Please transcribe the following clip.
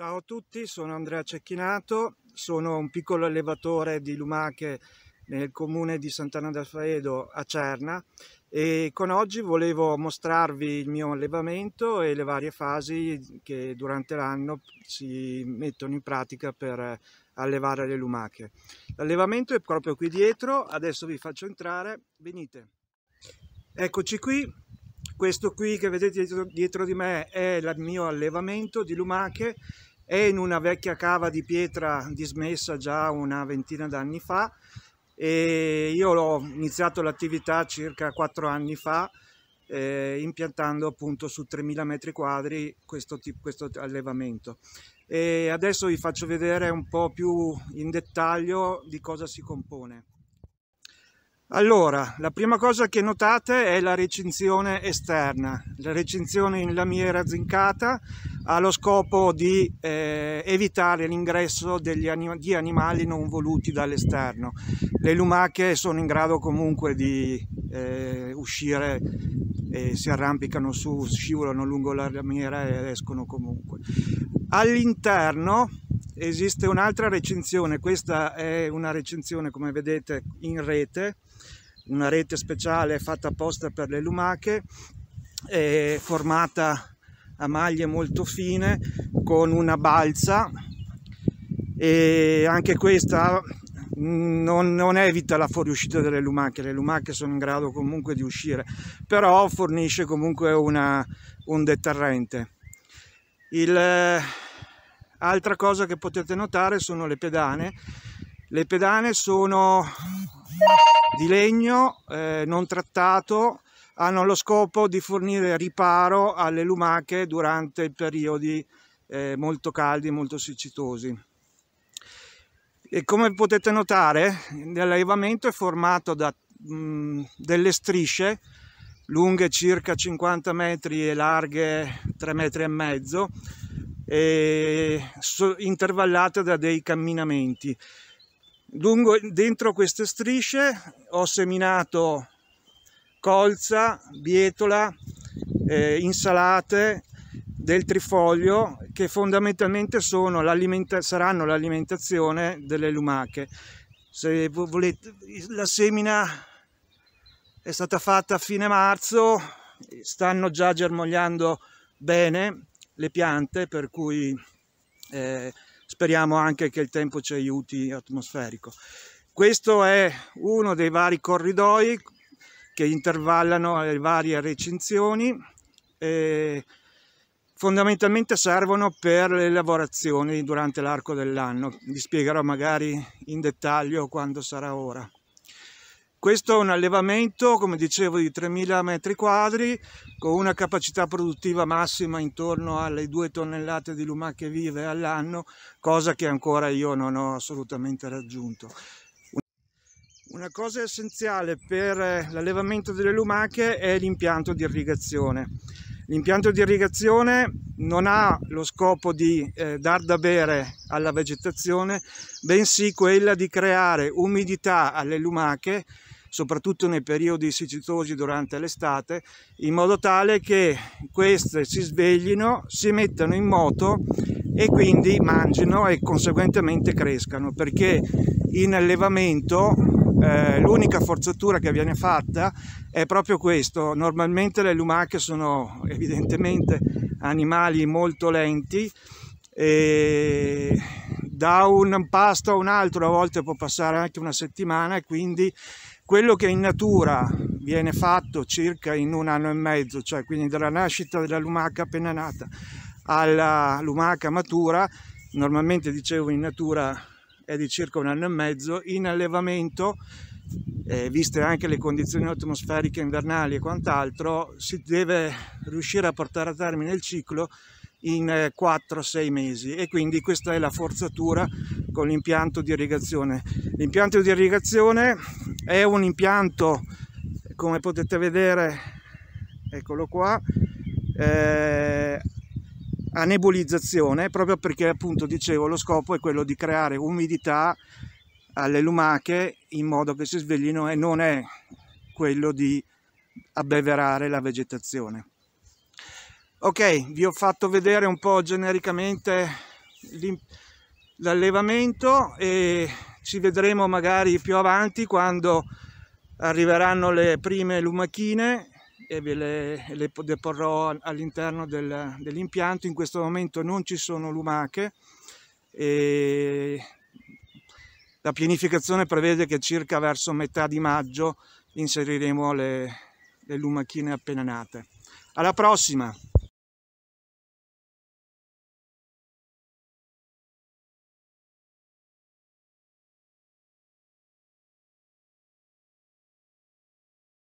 Ciao a tutti, sono Andrea Cecchinato, sono un piccolo allevatore di lumache nel comune di Sant'Anna del Faedo a Cerna e con oggi volevo mostrarvi il mio allevamento e le varie fasi che durante l'anno si mettono in pratica per allevare le lumache. L'allevamento è proprio qui dietro, adesso vi faccio entrare, venite. Eccoci qui, questo qui che vedete dietro, dietro di me è il mio allevamento di lumache è in una vecchia cava di pietra dismessa già una ventina d'anni fa e io ho iniziato l'attività circa quattro anni fa eh, impiantando appunto su 3000 metri quadri questo, tipo, questo allevamento e adesso vi faccio vedere un po' più in dettaglio di cosa si compone. Allora, la prima cosa che notate è la recinzione esterna, la recinzione in lamiera zincata allo scopo di eh, evitare l'ingresso anim di animali non voluti dall'esterno. Le lumache sono in grado comunque di eh, uscire e si arrampicano su, scivolano lungo la lamiera e escono comunque. All'interno esiste un'altra recinzione, questa è una recinzione come vedete in rete, una rete speciale fatta apposta per le lumache, formata a maglie molto fine con una balza e anche questa mm, non, non, evita la fuoriuscita delle lumache, le lumache sono in grado comunque di uscire, però fornisce comunque una, un deterrente. Il, eh, altra cosa che potete notare sono le pedane, le pedane sono di legno eh, non trattato, hanno lo scopo di fornire riparo alle lumache durante periodi eh, molto caldi, molto siccitosi. E come potete notare, l'allevamento è formato da mh, mm, delle strisce lunghe circa 50 metri e larghe 3 metri e mezzo, e so, intervallate da dei camminamenti. Lungo, dentro queste strisce ho seminato colza, bietola, eh, insalate del trifoglio che fondamentalmente l'alimenta saranno l'alimentazione delle lumache. Se volete, la semina è stata fatta a fine marzo, stanno già germogliando bene le piante per cui eh, speriamo anche che il tempo ci aiuti atmosferico. Questo è uno dei vari corridoi che intervallano le varie recinzioni e fondamentalmente servono per le lavorazioni durante l'arco dell'anno. Vi spiegherò magari in dettaglio quando sarà ora. Questo è un allevamento, come dicevo, di 3.000 metri quadri con una capacità produttiva massima intorno alle 2 tonnellate di lumache vive all'anno, cosa che ancora io non ho assolutamente raggiunto. Una cosa essenziale per eh, l'allevamento delle lumache è l'impianto di irrigazione. L'impianto di irrigazione non ha lo scopo di eh, dar da bere alla vegetazione, bensì quella di creare umidità alle lumache, soprattutto nei periodi siccitosi durante l'estate, in modo tale che queste si sveglino, si mettano in moto e quindi mangino e conseguentemente crescano, perché in allevamento eh, l'unica forzatura che viene fatta è proprio questo. Normalmente le lumache sono evidentemente animali molto lenti e da un pasto a un altro a volte può passare anche una settimana e quindi quello che in natura viene fatto circa in un anno e mezzo, cioè quindi dalla nascita della lumaca appena nata alla lumaca matura, normalmente dicevo in natura è di circa un anno e mezzo, in allevamento, eh, viste anche le condizioni atmosferiche invernali e quant'altro, si deve riuscire a portare a termine il ciclo in 4-6 eh, mesi e quindi questa è la forzatura con l'impianto di irrigazione. L'impianto di irrigazione è un impianto, come potete vedere, eccolo qua, eh, a nebulizzazione proprio perché appunto dicevo lo scopo è quello di creare umidità alle lumache in modo che si sveglino e non è quello di abbeverare la vegetazione. Ok, vi ho fatto vedere un po' genericamente l'allevamento e ci vedremo magari più avanti quando arriveranno le prime lumachine e ve le, le deporrò all'interno dell'impianto. in questo momento non ci sono lumache e la pianificazione prevede che circa verso metà di maggio inseriremo le, le lumachine appena nate. Alla prossima!